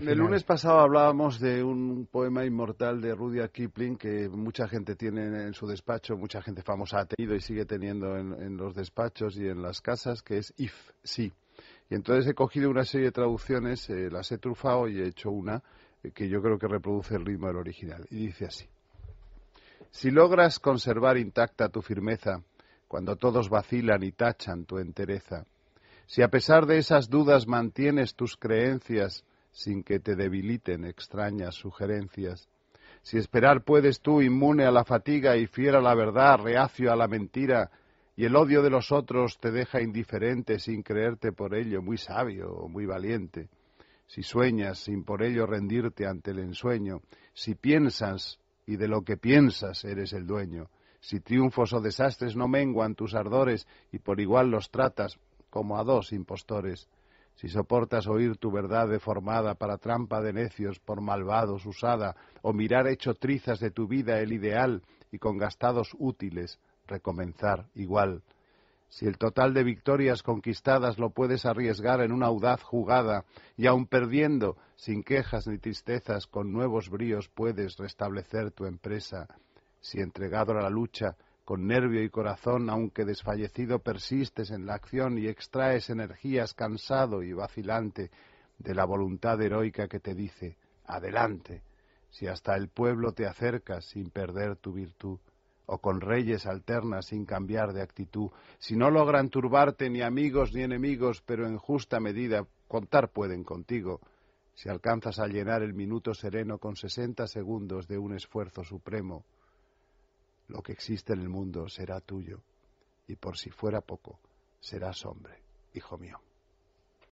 El lunes pasado hablábamos de un poema inmortal de Rudyard Kipling que mucha gente tiene en su despacho, mucha gente famosa ha tenido y sigue teniendo en, los despachos y en las casas, que es If, sí. Y entonces he cogido una serie de traducciones, eh, las he trufado y he hecho una eh, que yo creo que reproduce el ritmo del original. Y dice así. Si logras conservar intacta tu firmeza, cuando todos vacilan y tachan tu entereza, si a pesar de esas dudas mantienes tus creencias, sin que te debiliten extrañas sugerencias. Si esperar puedes tú, inmune a la fatiga y fiel a la verdad, reacio a la mentira, y el odio de los otros te deja indiferente sin creerte por ello muy sabio o muy valiente. Si sueñas sin por ello rendirte ante el ensueño, si piensas y de lo que piensas eres el dueño, si triunfos o desastres no menguan tus ardores y por igual los tratas como a dos impostores, si soportas oír tu verdad deformada para trampa de necios por malvados usada, o mirar hecho trizas de tu vida el ideal y con gastados útiles recomenzar igual. Si el total de victorias conquistadas lo puedes arriesgar en una audaz jugada, y aun perdiendo, sin quejas ni tristezas, con nuevos bríos puedes restablecer tu empresa. Si entregado a la lucha, con nervio y corazón, aunque desfallecido, persistes en la acción y extraes energías cansado y vacilante de la voluntad heroica que te dice, adelante, si hasta el pueblo te acercas sin perder tu virtud, o con reyes alternas sin cambiar de actitud, si no logran turbarte ni amigos ni enemigos, pero en justa medida contar pueden contigo, si alcanzas a llenar el minuto sereno con sesenta segundos de un esfuerzo supremo, lo que existe en el mundo será tuyo, y por si fuera poco, serás hombre, hijo mío.